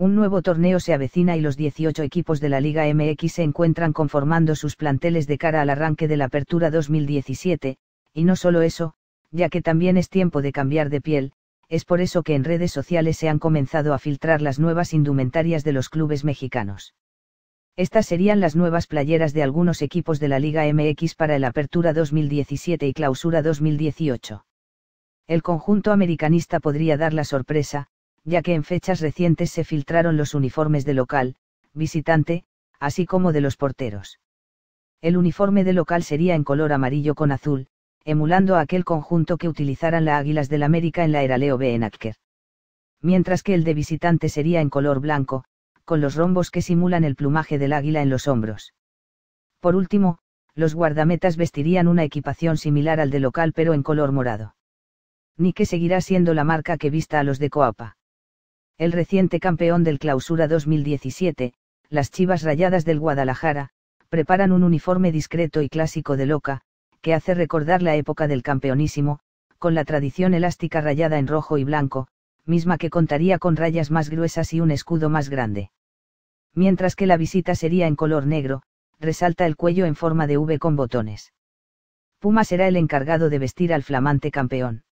Un nuevo torneo se avecina y los 18 equipos de la Liga MX se encuentran conformando sus planteles de cara al arranque de la Apertura 2017, y no solo eso, ya que también es tiempo de cambiar de piel, es por eso que en redes sociales se han comenzado a filtrar las nuevas indumentarias de los clubes mexicanos. Estas serían las nuevas playeras de algunos equipos de la Liga MX para el Apertura 2017 y Clausura 2018. El conjunto americanista podría dar la sorpresa, ya que en fechas recientes se filtraron los uniformes de local, visitante, así como de los porteros. El uniforme de local sería en color amarillo con azul, emulando aquel conjunto que utilizaran las Águilas del América en la era Leo B. Enacker. Mientras que el de visitante sería en color blanco, con los rombos que simulan el plumaje del águila en los hombros. Por último, los guardametas vestirían una equipación similar al de local pero en color morado. Ni que seguirá siendo la marca que vista a los de Coapa el reciente campeón del Clausura 2017, las Chivas Rayadas del Guadalajara, preparan un uniforme discreto y clásico de loca, que hace recordar la época del campeonísimo, con la tradición elástica rayada en rojo y blanco, misma que contaría con rayas más gruesas y un escudo más grande. Mientras que la visita sería en color negro, resalta el cuello en forma de V con botones. Puma será el encargado de vestir al flamante campeón.